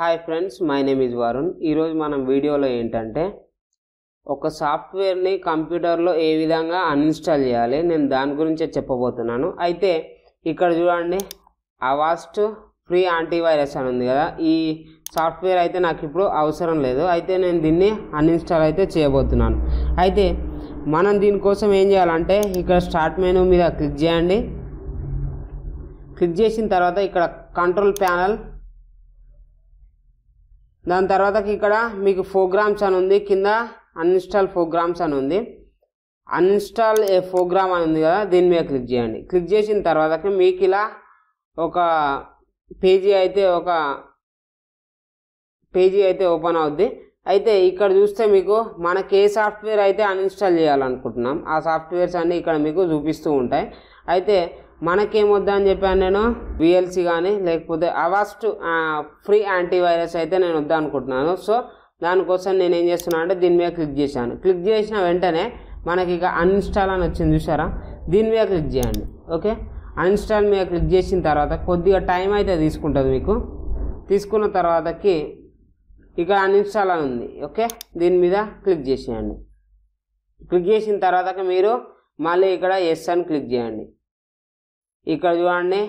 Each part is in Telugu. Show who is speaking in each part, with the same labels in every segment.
Speaker 1: hi friends my name is Varun ఈరోజు మనం వీడియోలో ఏంటంటే ఒక సాఫ్ట్వేర్ని కంప్యూటర్లో ఏ విధంగా అన్ఇన్స్టాల్ చేయాలి నేను దాని గురించే చెప్పబోతున్నాను అయితే ఇక్కడ చూడండి అవాస్ట్ ఫ్రీ యాంటీవైరస్ అని ఉంది కదా ఈ సాఫ్ట్వేర్ అయితే నాకు ఇప్పుడు అవసరం లేదు అయితే నేను దీన్ని అన్ఇన్స్టాల్ అయితే చేయబోతున్నాను అయితే మనం దీనికోసం ఏం చేయాలంటే ఇక్కడ స్టార్ట్ మెనూ మీద క్లిక్ చేయండి క్లిక్ చేసిన తర్వాత ఇక్కడ కంట్రోల్ ప్యానల్ దాని తర్వాతకి ఇక్కడ మీకు ప్రోగ్రామ్స్ అని ఉంది కింద అన్ఇన్స్టాల్ ప్రోగ్రామ్స్ అని ఉంది అన్ఇన్స్టాల్ ఏ ప్రోగ్రామ్ అని ఉంది కదా దీని మీద క్లిక్ చేయండి క్లిక్ చేసిన తర్వాత మీకు ఇలా ఒక పేజీ అయితే ఒక పేజీ అయితే ఓపెన్ అవుద్ది అయితే ఇక్కడ చూస్తే మీకు మనకి ఏ సాఫ్ట్వేర్ అయితే అన్ఇన్స్టాల్ చేయాలనుకుంటున్నాం ఆ సాఫ్ట్వేర్స్ అన్నీ ఇక్కడ మీకు చూపిస్తూ ఉంటాయి అయితే మనకేం అని చెప్పాను నేను విఎల్సి కానీ లేకపోతే అవాస్ట్ ఫ్రీ యాంటీవైరస్ అయితే నేను అనుకుంటున్నాను సో దానికోసం నేను ఏం చేస్తున్నాను అంటే దీని మీద క్లిక్ చేశాను క్లిక్ చేసిన వెంటనే మనకి ఇక అన్ఇన్స్టాల్ అని వచ్చింది చూసారా దీని మీద క్లిక్ చేయండి ఓకే అన్ఇన్స్టాల్ మీద క్లిక్ చేసిన తర్వాత కొద్దిగా టైం అయితే తీసుకుంటుంది మీకు తీసుకున్న తర్వాతకి ఇక అన్ఇన్స్టాల్ అని ఉంది ఓకే దీని మీద క్లిక్ చేసేయండి క్లిక్ చేసిన తర్వాత మీరు మళ్ళీ ఇక్కడ ఎస్ అని క్లిక్ చేయండి ఇక్కడ చూడండి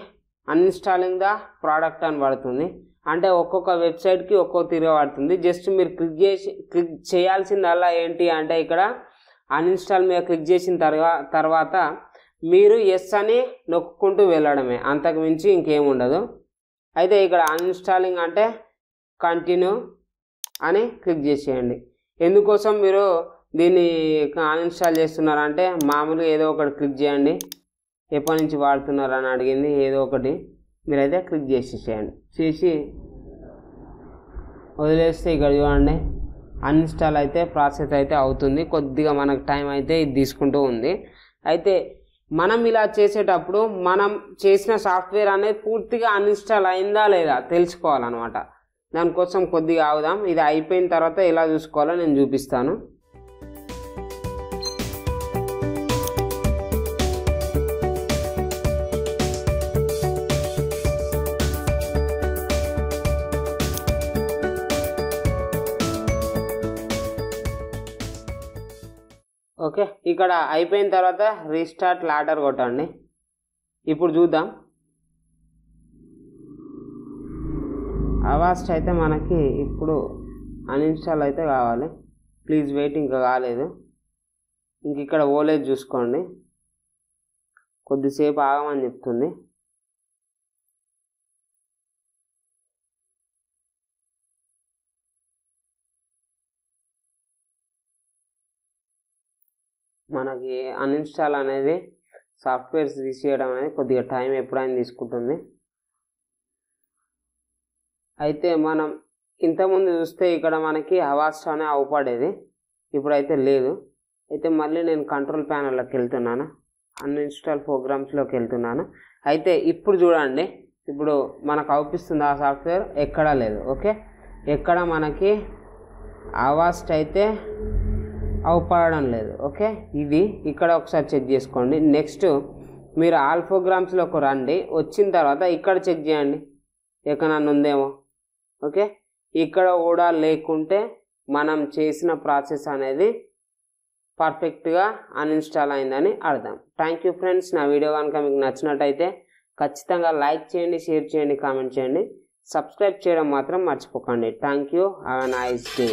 Speaker 1: అన్ఇన్స్టాలింగ్ ద ప్రోడక్ట్ అని పడుతుంది అంటే ఒక్కొక్క వెబ్సైట్కి ఒక్కో తిరిగి పడుతుంది జస్ట్ మీరు క్లిక్ చేసి క్లిక్ చేయాల్సిందల్లా ఏంటి అంటే ఇక్కడ అన్ఇన్స్టాల్ మీద క్లిక్ చేసిన తర్వాత తర్వాత మీరు ఎస్ అని నొక్కుంటూ వెళ్ళడమే అంతకు మించి ఇంకేం ఉండదు అయితే ఇక్కడ అన్ఇన్స్టాలింగ్ అంటే కంటిన్యూ అని క్లిక్ చేసేయండి ఎందుకోసం మీరు దీన్ని అన్ఇన్స్టాల్ చేస్తున్నారంటే మామూలుగా ఏదో ఒకటి క్లిక్ చేయండి ఎప్పటి నుంచి వాడుతున్నారు అని అడిగింది ఏదో ఒకటి మీరైతే క్లిక్ చేసేసేయండి చేసి వదిలేస్తే ఇక్కడ చూడండి అన్ఇన్స్టాల్ అయితే ప్రాసెస్ అయితే అవుతుంది కొద్దిగా మనకు టైం అయితే ఇది తీసుకుంటూ ఉంది అయితే మనం ఇలా చేసేటప్పుడు మనం చేసిన సాఫ్ట్వేర్ అనేది పూర్తిగా అన్ఇన్స్టాల్ అయిందా లేదా తెలుసుకోవాలన్నమాట దానికోసం కొద్దిగా ఆగుదాం ఇది అయిపోయిన తర్వాత ఎలా చూసుకోవాలో నేను చూపిస్తాను ఓకే ఇక్కడ అయిపోయిన తర్వాత రీస్టార్ట్ లాటర్ కొట్టండి ఇప్పుడు చూద్దాం అవాస్ట్ అయితే మనకి ఇప్పుడు అన్ఇన్స్టాల్ అయితే కావాలి ప్లీజ్ వెయిట్ ఇంకా కాలేదు ఇంక ఇక్కడ ఓలేజ్ చూసుకోండి కొద్దిసేపు ఆగమని చెప్తుంది మనకి అన్ఇన్స్టాల్ అనేది సాఫ్ట్వేర్స్ తీసేయడం అనేది కొద్దిగా టైం ఎప్పుడైనా తీసుకుంటుంది అయితే మనం ఇంతకుముందు చూస్తే ఇక్కడ మనకి అవాస్ట్ అనే అవుపడేది ఇప్పుడైతే లేదు అయితే మళ్ళీ నేను కంట్రోల్ ప్యానల్లోకి వెళ్తున్నాను అన్ఇన్స్టాల్ ప్రోగ్రామ్స్లోకి వెళ్తున్నాను అయితే ఇప్పుడు చూడండి ఇప్పుడు మనకు అవుపిస్తుంది ఆ సాఫ్ట్వేర్ ఎక్కడా లేదు ఓకే ఎక్కడ మనకి అవాస్ట్ అయితే అవపడడం లేదు ఓకే ఇది ఇక్కడ ఒకసారి చెక్ చేసుకోండి నెక్స్ట్ మీరు ఆల్ఫోగ్రామ్స్లోకి రండి వచ్చిన తర్వాత ఇక్కడ చెక్ చేయండి ఎక్కడన్నా ఉందేమో ఓకే ఇక్కడ కూడా లేకుంటే మనం చేసిన ప్రాసెస్ అనేది పర్ఫెక్ట్గా అన్ఇన్స్టాల్ అయిందని అర్థం థ్యాంక్ యూ ఫ్రెండ్స్ నా వీడియో కనుక మీకు నచ్చినట్టయితే ఖచ్చితంగా లైక్ చేయండి షేర్ చేయండి కామెంట్ చేయండి సబ్స్క్రైబ్ చేయడం మాత్రం మర్చిపోకండి thank you have nice day